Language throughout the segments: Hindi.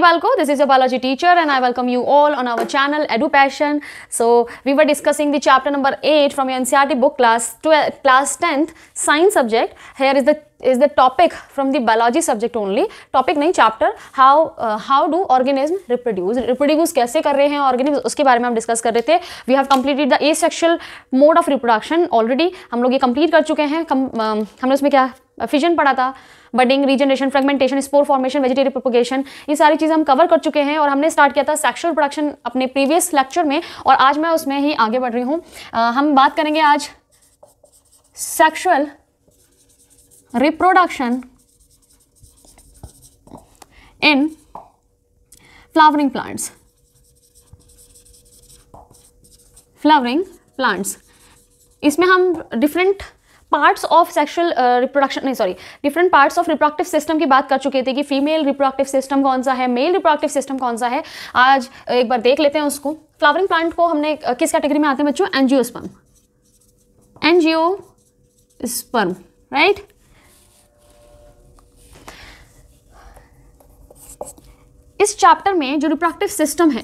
BALCO this is a biology teacher and I welcome you all on our channel Edupassion so we were discussing the chapter number eight from your NCERT book class class tenth science subject here is the is the topic from the biology subject only topic नहीं chapter how how do organism reproduce reproduce कैसे कर रहे हैं ऑर्गेनिज उसके बारे में हम डिस्कस कर रहे थे we have completed the asexual mode of reproduction already हम लोग ये कंप्लीट कर चुके हैं um, हमने उसमें क्या फिजन पढ़ा था budding regeneration fragmentation spore formation वेजिटेरियल प्रोपोगेशन ये सारी चीज़ें हम कवर कर चुके हैं और हमने स्टार्ट किया था सेक्शुअल प्रोडक्शन अपने प्रीवियस लेक्चर में और आज मैं उसमें ही आगे बढ़ रही हूँ हम बात करेंगे आज sexual reproduction in flowering plants flowering plants इसमें हम different parts of sexual reproduction नहीं sorry different parts of reproductive system की बात कर चुके थे कि फीमेल रिप्रोडक्टिव सिस्टम कौन सा है मेल रिप्रोडक्टिव सिस्टम कौन सा है आज uh, एक बार देख लेते हैं उसको फ्लावरिंग प्लांट को हमने uh, किस कैटेगरी में आते हैं बच्चों angiosperm angiosperm right इस चैप्टर में जो रिप्रोडक्टिव सिस्टम है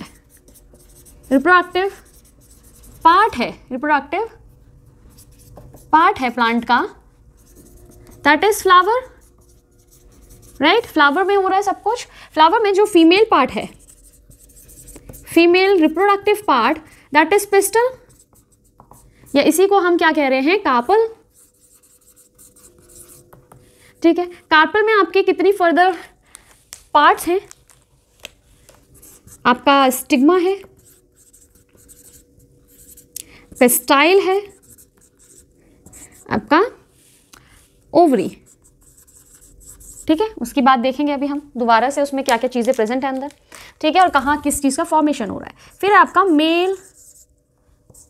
रिप्रोडक्टिव पार्ट है रिप्रोडक्टिव पार्ट है प्लांट का that is flower right flower में हो रहा है सब कुछ फ्लावर में जो फीमेल पार्ट है female reproductive part that is pistil या इसी को हम क्या कह रहे हैं कार्पल ठीक है कार्पल में आपके कितनी फर्दर पार्ट्स हैं आपका स्टिग्मा है पेस्टाइल है आपका ओवरी ठीक है उसके बाद देखेंगे अभी हम दोबारा से उसमें क्या क्या चीज़ें प्रेजेंट हैं अंदर ठीक है और कहाँ किस चीज़ का फॉर्मेशन हो रहा है फिर आपका मेल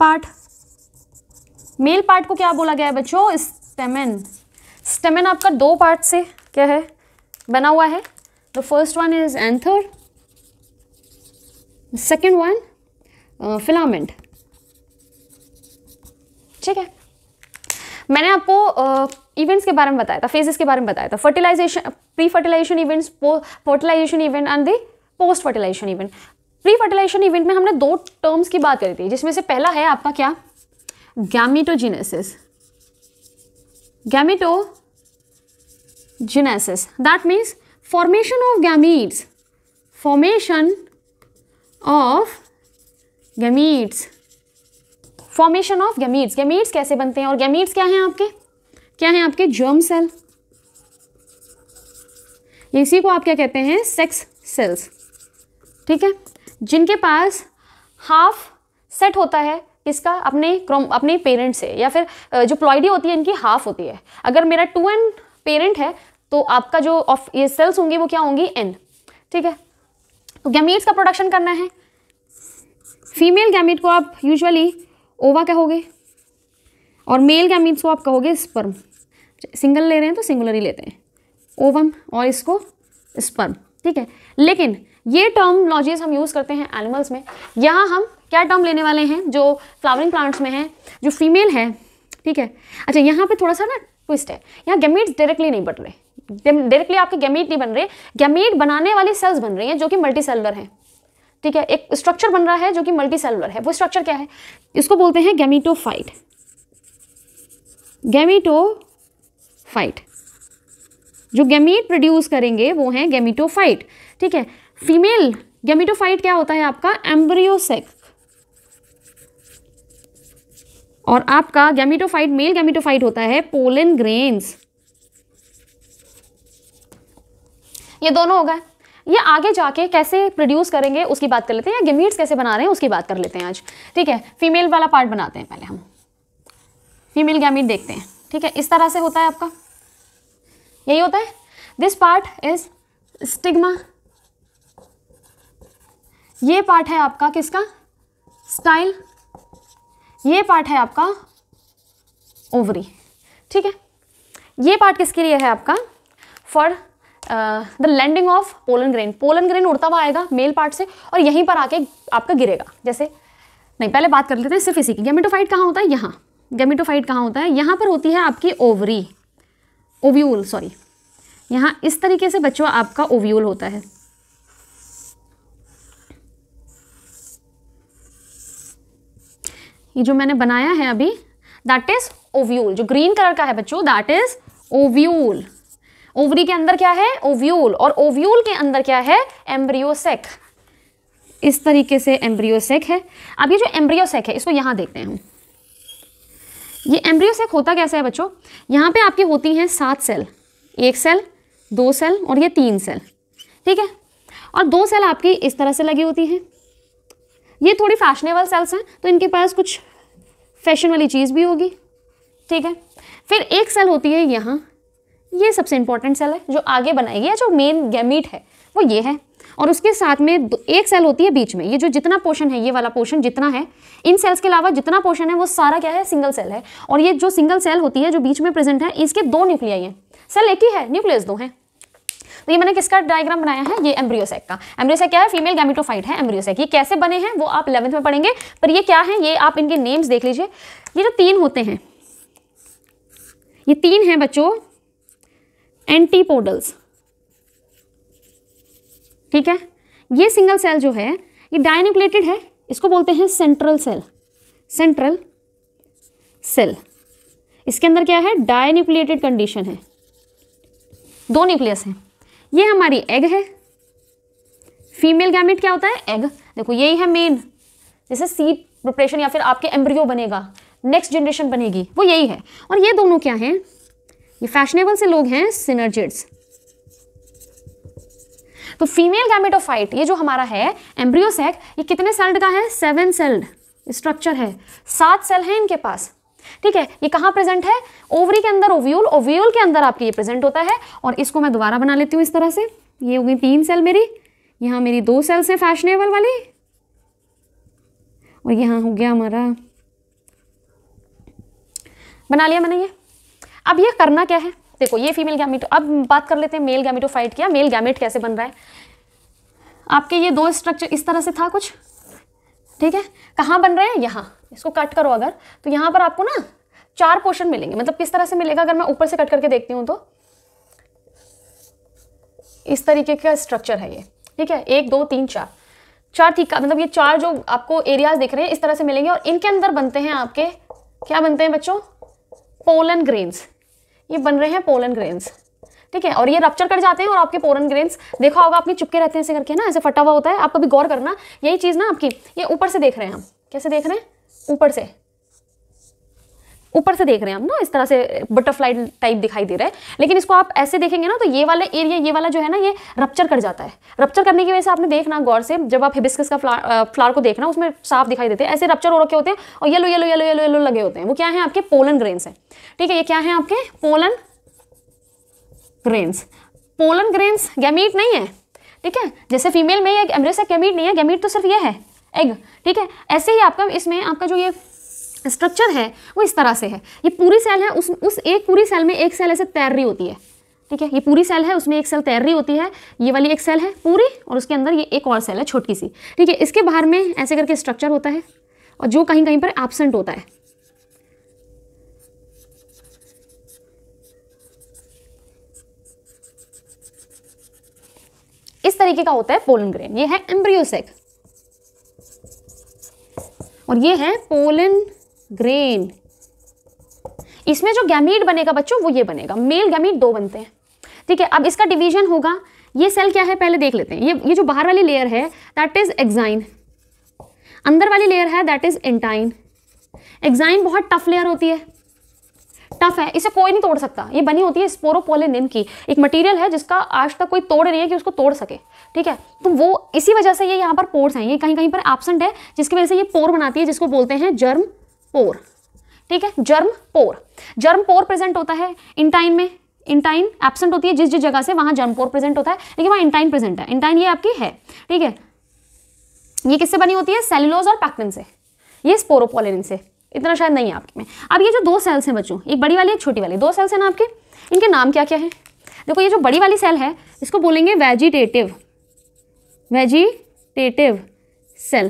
पार्ट मेल पार्ट को क्या बोला गया है बच्चों स्टेमन स्टेमन आपका दो पार्ट से क्या है बना हुआ है the first one is anther second one filament ठीक है मैंने आपको इवेंट्स के बारे में बताया था फेजेस के बारे में बताया था fertilisation pre fertilisation events fertilisation event and the post fertilisation event pre fertilisation event में हमने दो टर्म्स की बात करी थी जिसमें से पहला है आपका क्या gametogenesis genesis that means formation of gametes formation of gametes formation of gametes gametes कैसे बनते हैं और गैमीट्स क्या हैं आपके क्या हैं आपके जर्म सेल इसी को आप क्या कहते हैं सेक्स सेल्स ठीक है जिनके पास हाफ सेट होता है किसका अपने क्रोम अपने पेरेंट से या फिर जो प्लॉइडी होती है इनकी हाफ होती है अगर मेरा टू एन पेरेंट है तो आपका जो ऑफ ये सेल्स होंगी वो क्या होंगी एन ठीक है तो गैमीट्स का प्रोडक्शन करना है फीमेल गैमीट को आप यूजुअली ओवा कहोगे और मेल क्या मीन्स वो आप कहोगे स्पर्म सिंगल ले रहे हैं तो सिंगुलर ही लेते हैं ओवम और इसको स्पर्म ठीक है लेकिन ये टर्मलॉजीज हम यूज़ करते हैं एनिमल्स में यहाँ हम क्या टर्म लेने वाले हैं जो फ्लावरिंग प्लांट्स में हैं जो फीमेल है ठीक है अच्छा यहाँ पे थोड़ा सा ना ट्विस्ट है यहाँ गैमीट्स डायरेक्टली नहीं बन रहे डायरेक्टली आपके गैमीट नहीं बन रहे गैमीट बनाने वाली सेल्स बन रही हैं जो कि मल्टी सेलर हैं ठीक है एक स्ट्रक्चर बन रहा है जो कि मल्टी सेलुलर है वो स्ट्रक्चर क्या है इसको बोलते हैं गैमीटोफाइट फाइट जो गैमीट प्रोड्यूस करेंगे वो हैं गैमीटोफाइट ठीक है फीमेल गैमीटोफाइट क्या होता है आपका एम्ब्रियोसेक और आपका गैमीटोफाइट मेल गैमीटोफाइट होता है पोलन ग्रेन्स ये दोनों होगा ये आगे जाके कैसे प्रोड्यूस करेंगे उसकी बात कर लेते हैं या गिमीट्स कैसे बना रहे हैं उसकी बात कर लेते हैं आज ठीक है फीमेल वाला पार्ट बनाते हैं पहले हम फीमेल गैमीट देखते हैं ठीक है इस तरह से होता है आपका यही होता है दिस पार्ट इज स्टिग्मा ये पार्ट है आपका किसका स्टाइल ये पार्ट है आपका ओवरी ठीक है ये पार्ट किसके लिए है आपका for the landing of pollen grain pollen grain उड़ता हुआ आएगा मेल पार्ट से और यहीं पर आके आपका गिरेगा जैसे नहीं पहले बात कर लेते हैं सिर्फ इसी की गेमिटोफाइट कहाँ होता है यहाँ गेमिटोफाइट कहाँ होता है यहाँ पर होती है आपकी ओवरी ओव्यूल सॉरी यहाँ इस तरीके से बच्चों आपका ओव्यूल होता है ये जो मैंने बनाया है अभी दैट इज ओव्यूल जो ग्रीन कलर का है बच्चों दैट इज ओव्यूल ओवरी के अंदर क्या है ओव्यूल और ओव्यूल के अंदर क्या है एम्ब्रियोसेक इस तरीके से एम्ब्रियोसेक है अब ये जो एम्ब्रियोसेक है इसको यहां देखते हैं हम ये एम्ब्रियोसेक होता कैसा है बच्चों यहाँ पे आपकी होती हैं सात सेल एक सेल दो सेल और ये तीन सेल ठीक है और दो सेल आपकी इस तरह से लगी होती हैं ये थोड़ी फैशनेबल सेल्स हैं तो इनके पास कुछ फैशन वाली चीज़ भी होगी ठीक है फिर एक सेल होती है यहाँ ये सबसे इंपॉर्टेंट सेल है जो आगे बनाई गई है जो मेन गैमीट है वो ये है और उसके साथ में एक सेल होती है बीच में ये जो जितना पोर्शन है ये वाला पोर्शन जितना है इन सेल्स के अलावा जितना पोर्शन है वो सारा क्या है सिंगल सेल है और ये जो सिंगल सेल होती है जो बीच में प्रेजेंट है इसके दो न्यूक्लिया हैं सेल एक ही है न्यूक्लियस दो हैं तो ये मैंने किसका डायग्राम बनाया है ये एम्ब्रियोसेक का एम्ब्रियोसेक क्या है फीमेल गैमिटोफाइट है एम्ब्रियोसेक ये कैसे बने हैं वो आप इलेवंथ में पढ़ेंगे पर ये क्या है ये आप इनके नेम्स देख लीजिए ये जो तीन होते हैं ये तीन हैं बच्चों एंटीपोडल्स ठीक है ये सिंगल सेल जो है ये डायनिकुलेटेड है इसको बोलते हैं सेंट्रल सेल सेंट्रल सेल इसके अंदर क्या है डायनिकुलेटेड कंडीशन है दो न्यूक्लियस है ये हमारी एग है फीमेल गैमेट क्या होता है एग देखो यही है मेन जैसे सीड प्रिपरेशन या फिर आपके एम्ब्रियो बनेगा नेक्स्ट जनरेशन बनेगी वो यही है और ये दोनों क्या हैं ये फैशनेबल से लोग हैं सिनर्जिड्स तो फीमेल गैमेटोफाइट ये जो हमारा है एम्ब्रियोसेक ये कितने सेल्ड का है सेवन सेल्ड स्ट्रक्चर है सात सेल हैं इनके पास ठीक है ये कहां प्रेजेंट है ओवरी के अंदर ओव्यूल ओव्यूल के अंदर आपके ये प्रेजेंट होता है और इसको मैं दोबारा बना लेती हूं इस तरह से ये हो गई तीन सेल मेरी यहां मेरी दो सेल्स हैं फैशनेबल वाली और यहां हो गया हमारा बना लिया मैंने ये अब ये करना क्या है देखो ये फीमेल गैमिटो अब बात कर लेते हैं मेल गैमिटो फाइट किया मेल गैमेट कैसे बन रहा है आपके ये दो स्ट्रक्चर इस तरह से था कुछ ठीक है कहाँ बन रहे हैं यहाँ इसको कट करो अगर तो यहाँ पर आपको ना चार पोर्शन मिलेंगे मतलब किस तरह से मिलेगा अगर मैं ऊपर से कट करके देखती हूँ तो इस तरीके का स्ट्रक्चर है ये ठीक है एक दो तीन चार चार ठीक मतलब ये चार जो आपको एरियाज दिख रहे हैं इस तरह से मिलेंगे और इनके अंदर बनते हैं आपके क्या बनते हैं बच्चों पोलन ग्रेन्स ये बन रहे हैं पोलन ग्रेन्स ठीक है और ये रप्चर कर जाते हैं और आपके पोरन ग्रेन्स देखा होगा आपके चुपके रहते हैं ऐसे करके ना ऐसे फटा हुआ होता है आप कभी गौर करना यही चीज़ ना आपकी ये ऊपर से देख रहे हैं हम कैसे देख रहे हैं ऊपर से ऊपर से देख रहे हैं हम ना इस तरह से बटरफ्लाई टाइप दिखाई दे रहा है लेकिन इसको आप ऐसे देखेंगे ना तो ये वाला एरिया ये वाला जो है ना ये रप्चर कर जाता है रप्चर करने की वजह से आपने देखना गौर से जब आप हिबिस्कस का फ्लावर को देखना उसमें साफ दिखाई देते हैं ऐसे रप्चर हो रखे होते हैं और yellow yellow yellow yellow yellow लगे होते हैं वो क्या है आपके पोलन ग्रेन्स हैं ठीक है ये क्या है आपके pollen grains pollen grains gamete नहीं है ठीक है जैसे फीमेल में ये एमरेस है गैमीट नहीं है गैमीट तो सिर्फ ये है एग ठीक है ऐसे ही आपका इसमें आपका जो ये स्ट्रक्चर है वो इस तरह से है ये पूरी सेल है उस उस एक पूरी सेल में एक सेल ऐसे तैर रही होती है ठीक है ये पूरी सेल है उसमें एक सेल तैर रही होती है ये वाली एक सेल है पूरी और उसके अंदर ये एक और सेल है छोटी सी ठीक है इसके बाहर में ऐसे करके स्ट्रक्चर होता है और जो कहीं कहीं पर एबसेंट होता है इस तरीके का होता है पोलन ग्रेन ये है एम्ब्रियोसेक और ये है पोलन ग्रेन इसमें जो गैमीट बनेगा बच्चों वो ये बनेगा मेल गैमीट दो बनते हैं ठीक है अब इसका डिवीजन होगा ये सेल क्या है पहले देख लेते हैं ये ये जो बाहर वाली लेयर है दैट इज एग्जाइन अंदर वाली लेयर है दैट इज एंटाइन एग्जाइन बहुत टफ लेयर होती है टफ है इसे कोई नहीं तोड़ सकता ये बनी होती है स्पोरोपोलेनिम की एक मटेरियल है जिसका आज तक कोई तोड़ नहीं है कि उसको तोड़ सके ठीक है तो वो इसी वजह से ये यहाँ पर पोर्स हैं ये कहीं कहीं पर एबसेंट है जिसकी वजह से ये पोर बनाती है जिसको बोलते हैं जर्म पोर ठीक है germ pore germ pore present होता है इंटाइन में इंटाइन एबसेंट होती है जिस जिस जगह से वहां जर्म पोर प्रेजेंट होता है लेकिन वहां इंटाइन प्रेजेंट है इंटाइन ये आपकी है ठीक है ये किससे बनी होती है सेल्यूलोज और पैक्टिन से ये स्पोरोपोलिन से इतना शायद नहीं है आपके में अब ये जो दो सेल्स हैं बच्चों एक बड़ी वाली एक छोटी वाली दो सेल्स हैं ना आपके इनके नाम क्या क्या है देखो ये जो बड़ी वाली सेल है इसको बोलेंगे वेजिटेटिव वेजिटेटिव सेल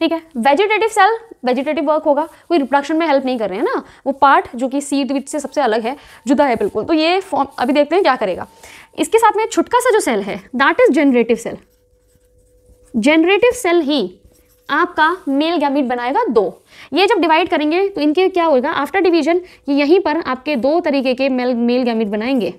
ठीक है वेजिटेटिव सेल वेजिटेटिव वर्क होगा कोई रिप्रोडक्शन में हेल्प नहीं कर रहे हैं ना वो पार्ट जो कि सीड विच से सबसे अलग है जुदा है बिल्कुल तो ये फॉर्म अभी देखते हैं क्या करेगा इसके साथ में छुटका सा जो सेल है that is generative cell generative cell ही आपका मेल गैमिट बनाएगा दो ये जब डिवाइड करेंगे तो इनके क्या होगा आफ्टर डिवीजन ये यहीं पर आपके दो तरीके के मेल मेल गैमिट बनाएंगे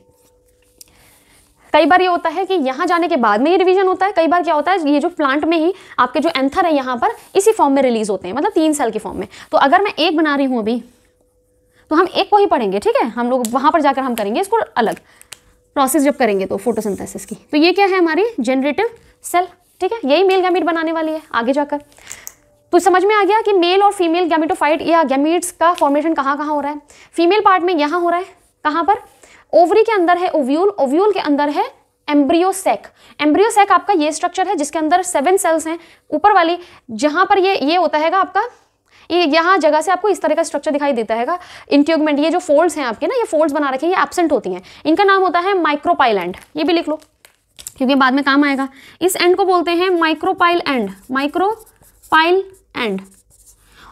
कई बार ये होता है कि यहाँ जाने के बाद में ये रिविजन होता है कई बार क्या होता है ये जो प्लांट में ही आपके जो एंथर है यहाँ पर इसी फॉर्म में रिलीज होते हैं मतलब तीन सेल के फॉर्म में तो अगर मैं एक बना रही हूँ अभी तो हम एक को ही पढ़ेंगे ठीक है हम लोग वहाँ पर जाकर हम करेंगे इसको अलग प्रोसेस जब करेंगे तो फोटोसिंथेसिस की तो ये क्या है हमारी जनरेटिव सेल ठीक है यही मेल गैमिट बनाने वाली है आगे जाकर तो समझ में आ गया कि मेल और फीमेल गैमिटोफाइट या गैमिट्स का फॉर्मेशन कहाँ कहाँ हो रहा है फीमेल पार्ट में यहाँ हो रहा है कहाँ पर ओवरी के अंदर है ओव्यूल ओव्यूल के अंदर है एम्ब्रियोसेक एम्ब्रियोसेक आपका ये स्ट्रक्चर है जिसके अंदर सेवन सेल्स हैं ऊपर वाली जहां पर ये ये होता है आपका ये यहाँ जगह से आपको इस तरह का स्ट्रक्चर दिखाई देता है इंट्यूगमेंट ये जो फोल्ड्स हैं आपके ना ये फोल्ड्स बना रखे हैं ये एबसेंट होती हैं इनका नाम होता है माइक्रोपाइलैंड ये भी लिख लो क्योंकि बाद में काम आएगा इस एंड को बोलते हैं माइक्रोपाइल एंड माइक्रोपाइल एंड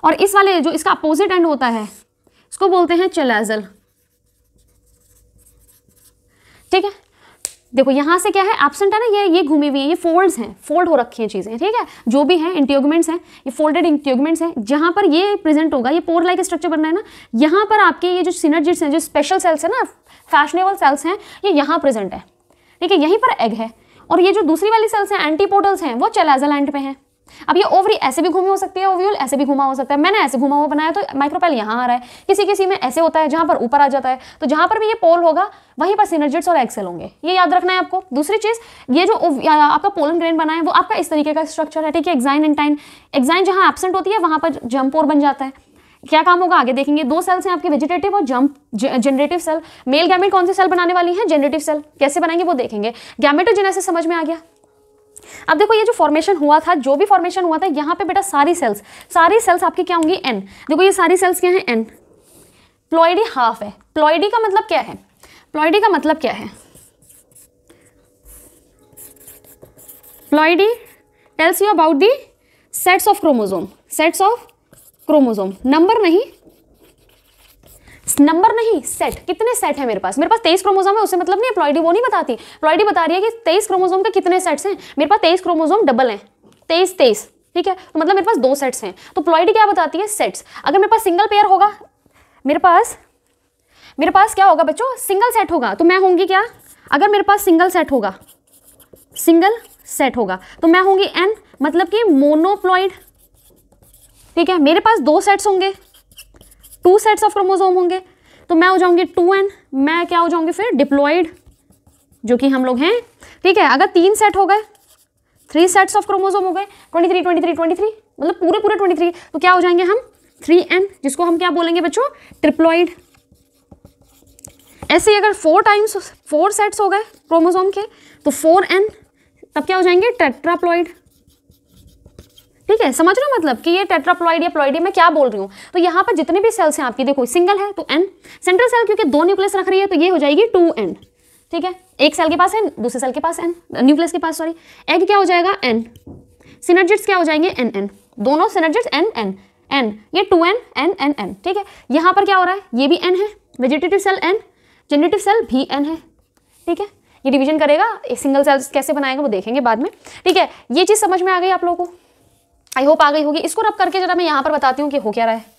और इस वाले जो इसका अपोजिट एंड होता है इसको बोलते हैं चेलाजल ठीक है देखो यहाँ से क्या है एबसेंट है ना ये ये घूमी हुई है ये फोल्ड्स हैं फोल्ड हो रखी हैं चीज़ें ठीक है जो भी हैं इंट्योगमेंट्स हैं ये फोल्डेड इंट्योगमेंट्स हैं जहाँ पर ये प्रेजेंट होगा ये पोर लाइक स्ट्रक्चर बनना है ना यहाँ पर आपके ये जो सिनर्जिट्स हैं जो स्पेशल सेल्स हैं ना फैशनेबल सेल्स हैं ये यहाँ प्रेजेंट है ठीक है यहीं पर एग है और ये जो दूसरी वाली सेल्स हैं एंटीपोर्टल्स हैं वो चलाजल लैंड पे हैं अब ये ओवरी ऐसे भी घूमी हो सकती है ओव्यूल ऐसे भी घुमा हो सकता है मैंने ऐसे घुमा हुआ बनाया तो माइक्रोपेल यहाँ आ रहा है किसी किसी में ऐसे होता है जहाँ पर ऊपर आ जाता है तो जहाँ पर भी ये पोल होगा वहीं पर सीनर्जिट्स और एक्सेल होंगे ये याद रखना है आपको दूसरी चीज़ ये जो आपका पोलन ग्रेन बना है वो आपका इस तरीके का स्ट्रक्चर है ठीक है एक्जाइन टाइन एक्जाइन जहाँ एबसेंट होती है वहाँ पर जम्पोर बन जाता है क्या काम होगा आगे देखेंगे दो सेल्स हैं आपके वेजिटेटिव और जंप जनरेटिव सेल मेल गैमेट कौन सी सेल बनाने वाली है जनरेटिव सेल कैसे बनाएंगे वो देखेंगे गैमेटोजेनेसिस समझ में आ गया अब देखो ये जो फॉर्मेशन हुआ था जो भी फॉर्मेशन हुआ था यहाँ पे बेटा सारी सेल्स सारी सेल्स आपकी क्या होंगी एन देखो ये सारी सेल्स क्या हैं एन प्लॉयडी हाफ है प्लॉयडी का मतलब क्या है प्लॉयडी का मतलब क्या है ploidy tells you about the sets of chromosome sets of chromosome number नहीं नंबर नहीं सेट कितने सेट है मेरे पास मेरे पास तेईस क्रोमोजोम है उसे मतलब नहीं प्लॉइडी वो नहीं बताती प्लॉइडी बता रही है कि तेईस क्रोमोजोम के कितने सेट्स हैं मेरे पास तेईस क्रोमोजोम डबल हैं तेईस तेईस ठीक है तो मतलब मेरे पास दो सेट्स हैं तो प्लॉयडी क्या बताती है सेट्स अगर मेरे पास सिंगल पेयर होगा मेरे पास मेरे पास क्या होगा बच्चों सिंगल सेट होगा तो मैं होंगी क्या अगर मेरे पास सिंगल सेट होगा सिंगल सेट होगा तो मैं होंगी एन मतलब कि मोनोप्लॉइड ठीक है मेरे पास दो सेट्स होंगे टू सेट्स ऑफ क्रोमोजोम होंगे तो मैं हो जाऊंगी टू एन मैं क्या हो जाऊंगी फिर डिप्लॉइड जो कि हम लोग हैं ठीक है अगर तीन सेट हो गए थ्री सेट्स ऑफ क्रोमोजोम हो गए twenty three twenty three twenty three मतलब पूरे पूरे ट्वेंटी थ्री तो क्या हो जाएंगे हम थ्री एन जिसको हम क्या बोलेंगे बच्चों ट्रिप्लॉइड ऐसे ही अगर फोर टाइम्स फोर सेट्स हो गए क्रोमोजोम के तो फोर एन तब क्या हो जाएंगे टेट्राप्लॉइड ठीक है समझ रहे हो मतलब कि ये टेट्राप्लॉइड या प्लॉइड मैं क्या बोल रही हूँ तो यहाँ पर जितने भी सेल्स हैं आपकी देखो सिंगल है तो एन सेंट्रल सेल क्योंकि दो न्यूक्लियस रख रही है तो ये हो जाएगी टू एन ठीक है एक सेल के पास एन दूसरे सेल के पास एन न्यूक्लियस के पास सॉरी एग क्या हो जाएगा एन सिनर्जिट्स क्या हो जाएंगे एन एन दोनों सिनर्जिट्स एन एन एन ये two n n n n ठीक है यहाँ पर क्या हो रहा है ये भी एन है vegetative cell n generative cell भी एन है ठीक है ये डिवीजन करेगा सिंगल सेल्स कैसे बनाएगा वो देखेंगे बाद में ठीक है ये चीज़ समझ में आ गई आप लोगों को आई होप आ गई होगी इसको रब करके जरा मैं यहां पर बताती हूँ कि हो क्या रहा है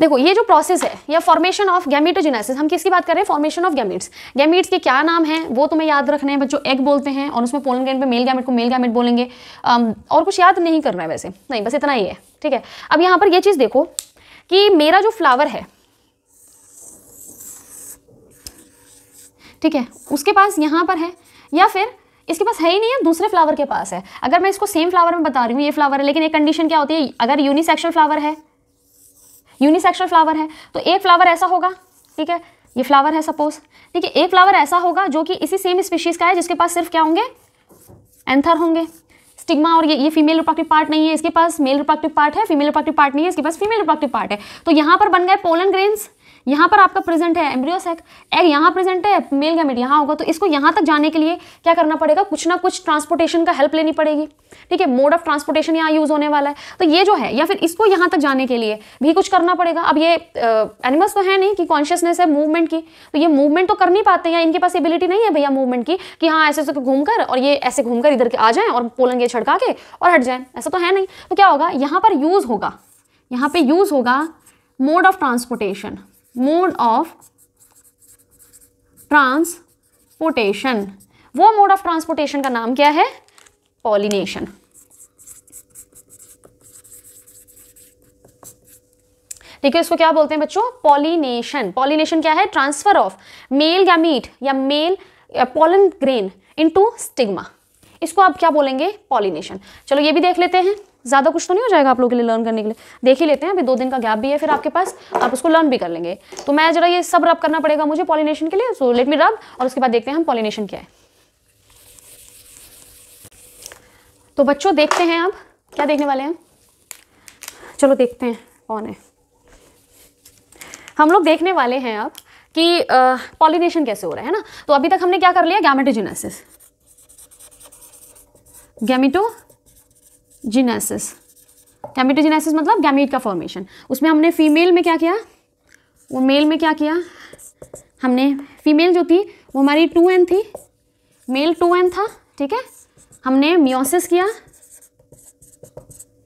देखो ये जो प्रोसेस है या फॉर्मेशन ऑफ गैमिटोजेनेसिस हम किसकी बात कर रहे हैं फॉर्मेशन ऑफ गैमिट्स गैमिट्स के क्या नाम हैं वो तुम्हें याद रखने हैं बच्चों एग बोलते हैं और उसमें पोलन ग्रेन पे मेल गैमिट को मेल गैमेट बोलेंगे um, और कुछ याद नहीं करना है वैसे नहीं बस इतना ही है ठीक है अब यहाँ पर यह चीज़ देखो कि मेरा जो फ्लावर है ठीक है उसके पास यहाँ पर है या फिर इसके पास है ही नहीं है दूसरे फ्लावर के पास है अगर मैं इसको सेम फ्लावर में बता रही हूँ ये फ्लावर है लेकिन एक कंडीशन क्या होती है अगर यूनिसेक्शुअल फ्लावर है यूनिसेक्शुअल फ्लावर है तो एक फ्लावर ऐसा होगा ठीक है ये फ्लावर है सपोज ठीक है एक फ्लावर ऐसा होगा जो कि इसी सेम स्पीशीज़ का है जिसके पास सिर्फ क्या होंगे एंथर होंगे स्टिग्मा और ये ये फीमेल रिप्रोडक्टिव पार्ट नहीं है इसके पास मेल रिप्रोडक्टिव पार्ट है फीमेल रिप्रोडक्टिव पार्ट नहीं है इसके पास फीमेल रिप्रोडक्टिव पार्ट है तो यहाँ पर बन गए पोलन ग्रेन्स यहाँ पर आपका प्रेजेंट है एम्ब्रियोसेक एग यहाँ प्रेजेंट है मेल गैमेट यहाँ होगा तो इसको यहाँ तक जाने के लिए क्या करना पड़ेगा कुछ ना कुछ ट्रांसपोर्टेशन का हेल्प लेनी पड़ेगी ठीक है मोड ऑफ ट्रांसपोर्टेशन यहाँ यूज़ होने वाला है तो ये जो है या फिर इसको यहाँ तक जाने के लिए भी कुछ करना पड़ेगा अब ये एनिमल्स तो है नहीं कि कॉन्शियसनेस है मूवमेंट की तो ये मूवमेंट तो कर नहीं पाते या इनके पास एबिलिटी नहीं है भैया मूवमेंट की कि हाँ ऐसे ऐसे घूमकर और ये ऐसे घूमकर इधर के आ जाए और पोलन ये छड़का के और हट जाएँ ऐसा तो है नहीं तो क्या होगा यहाँ पर यूज़ होगा यहाँ पर यूज़ होगा mode of transportation mode of transportation वो मोड ऑफ ट्रांसपोर्टेशन का नाम क्या है पॉलिनेशन ठीक है इसको क्या बोलते हैं बच्चों पॉलिनेशन पॉलिनेशन क्या है ट्रांसफर ऑफ मेल गैमीट या male pollen grain into stigma इसको आप क्या बोलेंगे पॉलिनेशन चलो ये भी देख लेते हैं ज़्यादा कुछ तो नहीं हो जाएगा आप लोगों के लिए लर्न करने के लिए देख ही लेते हैं अभी दो दिन का गैप भी है फिर आपके पास आप उसको लर्न भी कर लेंगे तो मैं जरा ये सब रब करना पड़ेगा मुझे पॉलिनेशन के लिए सो लेट मी रब और उसके बाद देखते हैं हम पॉलिनेशन क्या है तो बच्चों देखते हैं आप क्या देखने वाले हैं चलो देखते हैं कौन है हम लोग देखने वाले हैं अब कि पॉलिनेशन कैसे हो रहा है ना तो अभी तक हमने क्या कर लिया गैमेटोजिनेसिस गैमिटो जीनेसिस गैमेटोजेनेसिस मतलब गैमिट का फॉर्मेशन उसमें हमने फीमेल में क्या किया वो मेल में क्या किया हमने फीमेल जो थी वो हमारी टू एन थी मेल टू एन था ठीक है हमने मियोसिस किया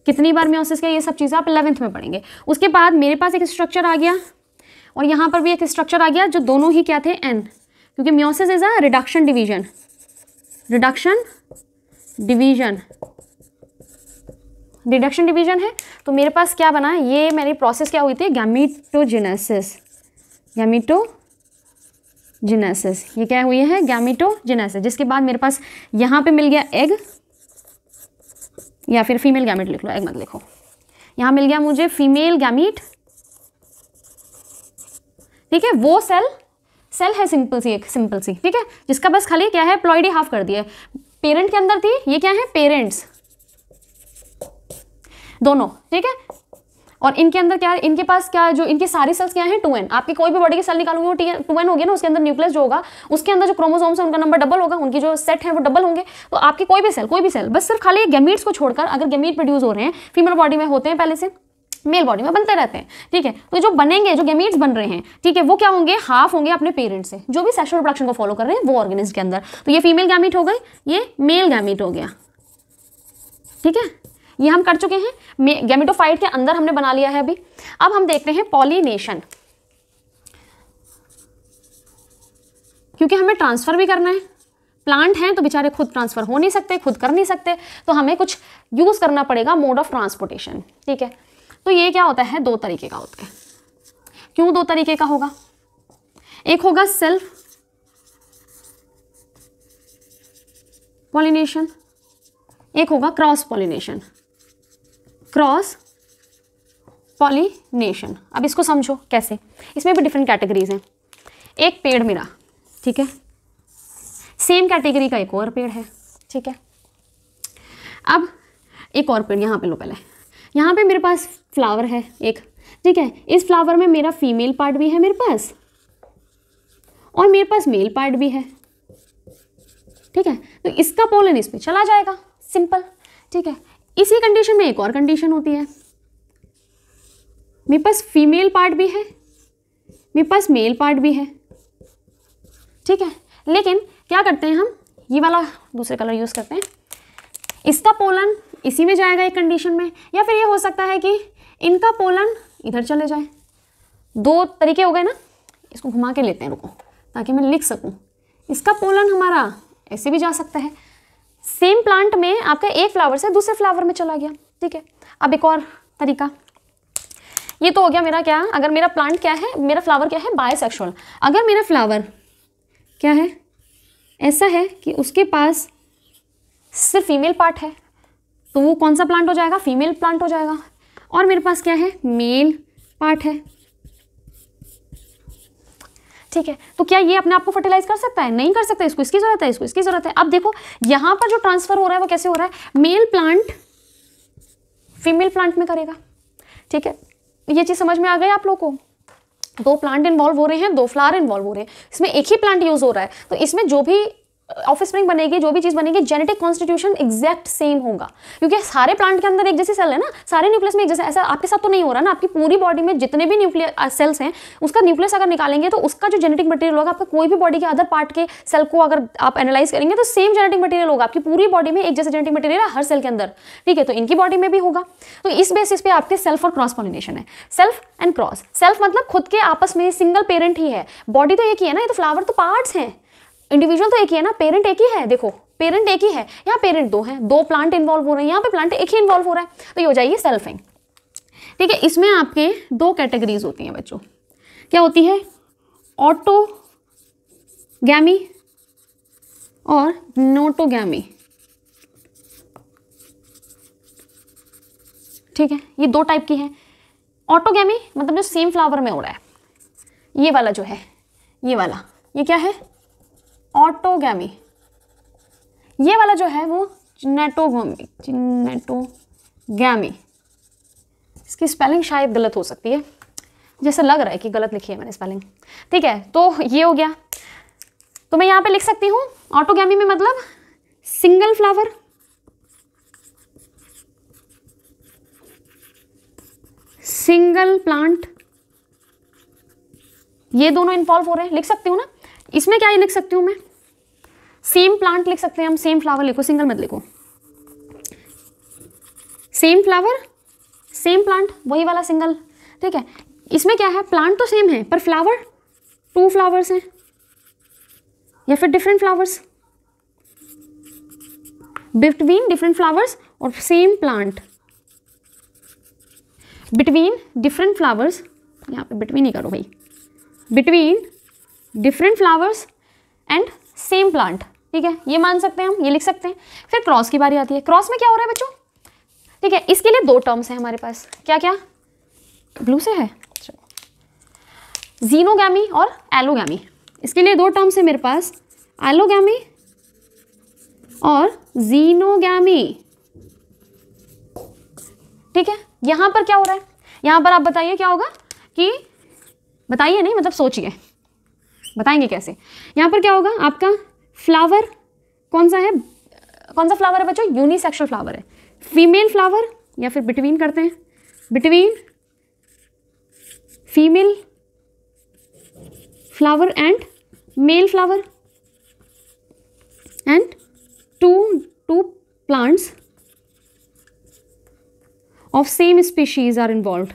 कितनी बार मियोसिस किया ये सब चीज़ें आप इलेवेंथ में पढ़ेंगे उसके बाद मेरे पास एक स्ट्रक्चर आ गया और यहाँ पर भी एक स्ट्रक्चर आ गया जो दोनों ही क्या थे एन क्योंकि meiosis is a reduction division reduction division deduction division है तो मेरे पास क्या बना ये मेरी प्रोसेस क्या हुई थी गैमिटोजेनेसिस गैमिटो जिनेसिस ये क्या हुई है गैमिटो जिनेसिस जिसके बाद मेरे पास यहाँ पे मिल गया एग या फिर फीमेल गैमिट लिख लो एग मत लिखो यहाँ मिल गया मुझे फीमेल गैमिट ठीक है वो सेल सेल है सिंपल सी एक सिंपल सी ठीक है जिसका बस खाली क्या है प्लॉइडी हाफ कर दिया पेरेंट के अंदर थी ये क्या है पेरेंट्स दोनों ठीक है और इनके अंदर क्या है इनके पास क्या है जो इनके सारी सेल्स क्या है टू एन आपकी कोई भी बॉडी की सेल निकालोगे वो टू एन गया ना उसके अंदर न्यूक्लियस जो होगा उसके अंदर जो क्रोमोसोम्स है उनका नंबर डबल होगा उनकी जो सेट है वो डबल होंगे तो आपकी कोई भी सेल कोई भी सेल बस सिर्फ खाली गेमीट्स को छोड़कर अगर गेमीट प्रोड्यूस हो रहे हैं फीमेल बॉडी में होते हैं पहले से मेल बॉडी में बनते रहते हैं ठीक है तो जो बनेंगे जो गेमीट्स बन रहे हैं ठीक है वो क्या होंगे हाफ होंगे अपने पेरेंट्स से जो भी सेक्शुअल प्रोडक्शन को फॉलो कर रहे हैं वो ऑर्गेनिज के अंदर तो ये फीमेल गैमीट हो गए ये मेल गैमीट हो गया ठीक है ये हम कर चुके हैं गेमिटोफाइट के अंदर हमने बना लिया है अभी अब हम देखते हैं पॉलीनेशन क्योंकि हमें ट्रांसफ़र भी करना है प्लांट हैं तो बेचारे खुद ट्रांसफ़र हो नहीं सकते खुद कर नहीं सकते तो हमें कुछ यूज़ करना पड़ेगा मोड ऑफ ट्रांसपोर्टेशन ठीक है तो ये क्या होता है दो तरीके का होता है क्यों दो तरीके का होगा एक होगा सेल्फ पॉलिनेशन एक होगा क्रॉस पॉलिनेशन क्रॉस पॉलीनेशन अब इसको समझो कैसे इसमें भी डिफरेंट कैटेगरीज हैं एक पेड़ मेरा ठीक है सेम कैटेगरी का एक और पेड़ है ठीक है अब एक और पेड़ यहाँ पे लो पहले यहाँ पे मेरे पास फ्लावर है एक ठीक है इस फ्लावर में मेरा फीमेल पार्ट भी है मेरे पास और मेरे पास मेल पार्ट भी है ठीक है तो इसका पोलन इसमें चला जाएगा सिंपल ठीक है इसी कंडीशन में एक और कंडीशन होती है मेरे पास फीमेल पार्ट भी है मेरे पास मेल पार्ट भी है ठीक है लेकिन क्या करते हैं हम ये वाला दूसरे कलर यूज़ करते हैं इसका पोलन इसी में जाएगा एक कंडीशन में या फिर ये हो सकता है कि इनका पोलन इधर चले जाए दो तरीके हो गए ना इसको घुमा के लेते हैं रुको ताकि मैं लिख सकूँ इसका पोलन हमारा ऐसे भी जा सकता है सेम प्लांट में आपका एक फ्लावर से दूसरे फ्लावर में चला गया ठीक है अब एक और तरीका ये तो हो गया मेरा क्या अगर मेरा प्लांट क्या है मेरा फ्लावर क्या है बायोसेक्शुअल अगर मेरा फ्लावर क्या है ऐसा है कि उसके पास सिर्फ फीमेल पार्ट है तो वो कौन सा प्लांट हो जाएगा फीमेल प्लांट हो जाएगा और मेरे पास क्या है मेल पार्ट है ठीक है तो क्या ये अपने आप को फर्टिलाइज कर सकता है नहीं कर सकता इसको इसकी ज़रूरत है इसको इसकी ज़रूरत है अब देखो यहां पर जो ट्रांसफ़र हो रहा है वो कैसे हो रहा है मेल प्लांट फीमेल प्लांट में करेगा ठीक है ये चीज़ समझ में आ गई आप लोग को दो प्लांट इन्वॉल्व हो रहे हैं दो फ्लावर इन्वॉल्व हो रहे हैं इसमें एक ही प्लांट यूज़ हो रहा है तो इसमें जो भी ऑफिस में बनेगी जो भी चीज़ बनेगी जेनेटिक कॉन्स्टिट्यूशन एग्जैक्ट सेम होगा क्योंकि सारे प्लांट के अंदर एक जैसी सेल है ना सारे न्यूक्लियस में एक जैसे ऐसा आपके साथ तो नहीं हो रहा ना आपकी पूरी बॉडी में जितने भी न्यूक्लियर सेल्स हैं उसका न्यूक्लियस अगर निकालेंगे तो उसका जो जेनेटिक मटीरियल होगा आपका कोई भी बॉडी के अदर पार्ट के सेल को अगर आप एनालाइज करेंगे तो सेम जेनेटिक मटीरियल होगा आपकी पूरी बॉडी में एक जैसे जेनेटिक मटीरियल है हर सेल के अंदर ठीक है तो इनकी बॉडी में भी होगा तो इस बेसिस पे आपके सेल्फ और क्रॉस पॉलिनेशन है सेल्फ एंड क्रॉस सेल्फ मतलब खुद के आपस में सिंगल पेरेंट ही है बॉडी तो एक ही है ना ये तो फ्लावर तो पार्ट्स हैं इंडिविजुअल तो एक ही है ना पेरेंट एक ही है देखो पेरेंट एक ही है यहाँ पेरेंट दो हैं दो प्लांट इन्वॉल्व हो रहे हैं यहाँ पे प्लांट एक ही इन्वॉल्व हो रहा है तो ये हो जाइए सेल्फिंग ठीक है इसमें आपके दो कैटेगरीज होती हैं बच्चों क्या होती है ऑटो गैमी और नोटोगी ठीक है ये दो टाइप की है ऑटोगैमी मतलब जो सेम फ्लावर में हो रहा है ये वाला जो है ये वाला ये क्या है ऑटोगैमी ये वाला जो है वो नेटोगी चिन्नेटोगैमी इसकी स्पेलिंग शायद गलत हो सकती है जैसे लग रहा है कि गलत लिखी है मैंने स्पेलिंग ठीक है तो ये हो गया तो मैं यहां पे लिख सकती हूं ऑटोगैमी में मतलब सिंगल फ्लावर सिंगल प्लांट ये दोनों इन्वॉल्व हो रहे हैं लिख सकती हूँ ना इसमें क्या ये लिख सकती हूं मैं सेम प्लांट लिख सकते हैं हम सेम फ्लावर लिखो सिंगल मत लिखो सेम फ्लावर सेम प्लांट वही वाला सिंगल ठीक है इसमें क्या है प्लांट तो सेम है पर फ्लावर टू फ्लावर्स हैं या फिर different flowers between different flowers और same plant between different flowers यहाँ पे बिटवीन ही करो भाई between different flowers and same plant ठीक है ये मान सकते हैं हम ये लिख सकते हैं फिर क्रॉस की बारी आती है क्रॉस में क्या हो रहा है बच्चों ठीक है इसके लिए दो टर्म्स हैं हमारे पास क्या क्या ब्लू से है जीनोगी अच्छा। और एलोगी इसके लिए दो टर्म्स है मेरे पास एलोगी और जीनोगी ठीक है यहां पर क्या हो रहा है यहां पर आप बताइए क्या होगा कि बताइए नहीं मतलब सोचिए बताएंगे कैसे यहां पर क्या होगा आपका फ्लावर कौन सा है कौन सा फ्लावर है बच्चों यूनिसेक्शुअल फ्लावर है फीमेल फ्लावर या फिर बिटवीन करते हैं between female flower and male flower and two two plants of same species are involve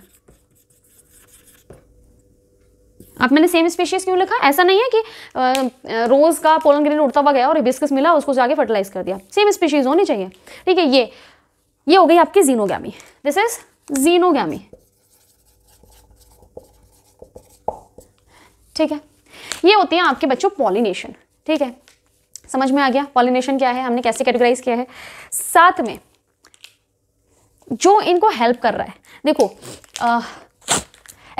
आप मैंने सेम स्पीशीज़ क्यों लिखा ऐसा नहीं है कि रोज़ का पोलन ग्रीन उड़ता हुआ गया और बिस्किस मिला उसको जाके फर्टिलाइज कर दिया सेम स्पीशीज़ होनी चाहिए ठीक है ये ये हो गई आपकी जीनोगी दिस इज जीनोगी ठीक है ये होती है आपके बच्चों पॉलिनेशन ठीक है समझ में आ गया पॉलिनेशन क्या है हमने कैसे कैटेगराइज किया है साथ में जो इनको हेल्प कर रहा है देखो आ,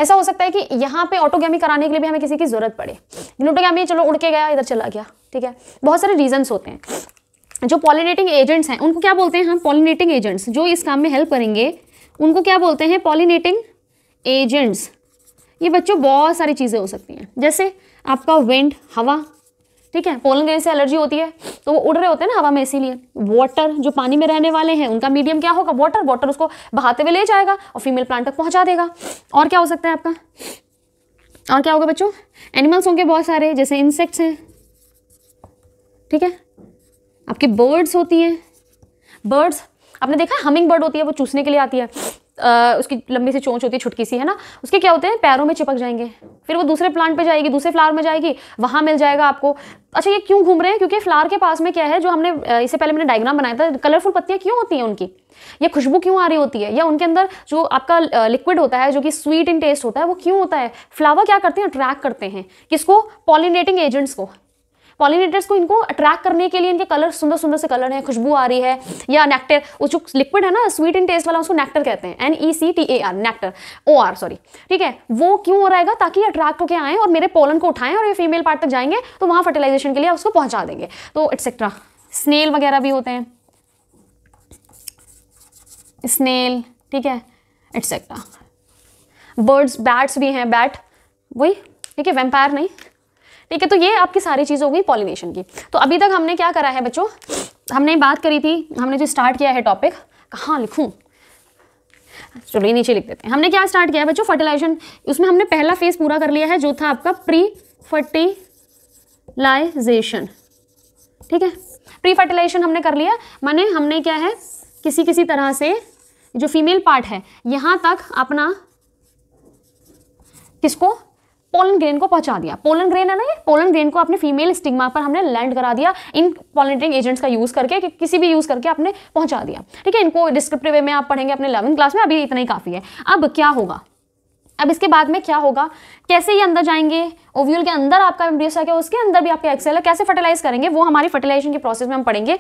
ऐसा हो सकता है कि यहाँ पे ऑटोगेमी कराने के लिए भी हमें किसी की ज़रूरत पड़े ग्लूटोगेमी चलो उड़ के गया इधर चला गया ठीक है बहुत सारे रीजन्स होते हैं जो पॉलिनेटिंग एजेंट्स हैं उनको क्या बोलते हैं हम पॉलिनेटिंग एजेंट्स जो इस काम में हेल्प करेंगे उनको क्या बोलते हैं पॉलिनेटिंग एजेंट्स ये बच्चों बहुत सारी चीज़ें हो सकती हैं जैसे आपका विंड हवा ठीक है पोलन ग्रेन से एलर्जी होती है तो वो उड़ रहे होते हैं ना हवा में इसीलिए वाटर जो पानी में रहने वाले हैं उनका मीडियम क्या होगा वाटर वाटर उसको बहाते हुए ले जाएगा और फीमेल प्लांट तक पहुंचा देगा और क्या हो सकता है आपका और क्या होगा बच्चों एनिमल्स होंगे बहुत सारे जैसे इंसेक्ट्स हैं ठीक है आपके बर्ड्स होती हैं बर्ड्स आपने देखा हमिंग बर्ड होती है वो चूसने के लिए आती है उसकी लंबी सी चोंच होती है छुटकी सी है ना उसके क्या होते हैं पैरों में चिपक जाएंगे फिर वो दूसरे प्लांट पे जाएगी दूसरे फ्लावर में जाएगी वहाँ मिल जाएगा आपको अच्छा ये क्यों घूम रहे हैं क्योंकि फ्लावर के पास में क्या है जो हमने इससे पहले मैंने डायग्राम बनाया था कलरफुल पत्तियाँ क्यों होती हैं उनकी या खुशबू क्यों आ रही होती है या उनके अंदर जो आपका लिक्विड होता है जो कि स्वीट इन टेस्ट होता है वो क्यों होता है फ्लावर क्या करते हैं अट्रैक्ट करते हैं किसको पॉलिनेटिंग एजेंट्स को पॉलिनेटर्स को इनको अट्रैक्ट करने के लिए इनके कलर सुंदर सुंदर से कलर है खुशबू आ रही है या नेक्टर वो जो लिक्विड है ना स्वीट एंड टेस्ट वाला उसको नेक्टर कहते हैं N E C T A R nectar O R sorry ठीक है वो क्यों हो रहेगा ताकि अट्रैक्ट होकर आए और मेरे पोलन को उठाएं और ये फीमेल पार्ट तक जाएंगे तो वहाँ फर्टिलाइजेशन के लिए उसको पहुँचा देंगे तो एट्सेट्रा स्नेल वगैरह भी होते हैं स्नेल ठीक है एट्सेट्रा बर्ड्स बैट्स भी हैं बैट वही ठीक है वेम्पायर नहीं ठीक है तो ये आपकी सारी चीज़ हो गई पॉलिनेशन की तो अभी तक हमने क्या करा है बच्चों हमने बात करी थी हमने जो स्टार्ट किया है टॉपिक कहाँ लिखूँ चलो ये नीचे लिख देते हैं हमने क्या स्टार्ट किया है बच्चों फर्टिलाइजेशन उसमें हमने पहला फेज पूरा कर लिया है जो था आपका प्री फर्टिलाइजेशन ठीक है प्री फर्टिलाइजेशन हमने कर लिया माने हमने क्या है किसी किसी तरह से जो फीमेल पार्ट है यहां तक अपना किसको पोलन ग्रेन को पहुंचा दिया पोलन ग्रेन है ना ये पोलन ग्रेन को अपने फीमेल स्टिग्मा पर हमने लैंड करा दिया इन पॉलिटिंग एजेंट्स का यूज़ करके कि किसी भी यूज़ करके आपने पहुंचा दिया ठीक है इनको डिस्क्रिप्टिव वे में आप पढ़ेंगे अपने इलेवंथ क्लास में अभी इतना ही काफ़ी है अब क्या होगा अब इसके बाद में क्या होगा कैसे ये अंदर जाएंगे ओव्यूल के अंदर आपका एम्ब्रियो सेक है उसके अंदर भी आपका एक्सेल है कैसे फर्टिलाइज करेंगे वो हमारी फर्टिलाइजेशन के प्रोसेस में हम पढ़ेंगे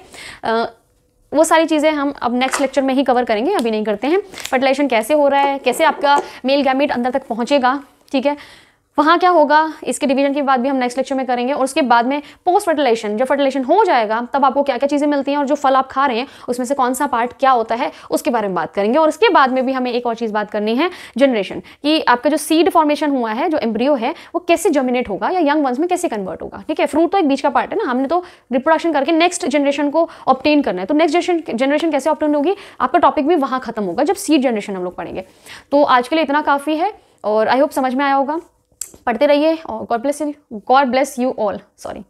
वो सारी चीज़ें हम अब नेक्स्ट लेक्चर में ही कवर करेंगे अभी नहीं करते हैं फर्टिलाइजेशन कैसे हो रहा है कैसे आपका मेल गैमेट अंदर तक पहुँचेगा ठीक है वहाँ क्या होगा इसके डिवीजन की बात भी हम नेक्स्ट लेक्चर में करेंगे और उसके बाद में पोस्ट फर्टिलाइजेशन जब फर्टिलाइजेशन हो जाएगा तब आपको क्या क्या चीज़ें मिलती हैं और जो फल आप खा रहे हैं उसमें से कौन सा पार्ट क्या होता है उसके बारे में बात करेंगे और उसके बाद में भी हमें एक और चीज़ बात करनी है जनरेशन कि आपका जो सीड फॉर्मेशन हुआ है जो एम्ब्रियो है वो कैसे जर्मिनेट होगा या यंग वंस में कैसे कन्वर्ट होगा ठीक है फ्रूट तो एक बीच का पार्ट है ना हमने तो रिप्रोडक्शन करके नेक्स्ट जनरेशन को ऑप्टेन करना है तो नेक्स्ट जनरेशन जनरेशन कैसे ऑप्टेन होगी आपका टॉपिक भी वहाँ खत्म होगा जब सीड जनरेशन हम लोग पढ़ेंगे तो आज के लिए इतना काफ़ी है और आई होप समझ में आया होगा पढ़ते रहिए और God bless you God bless you all sorry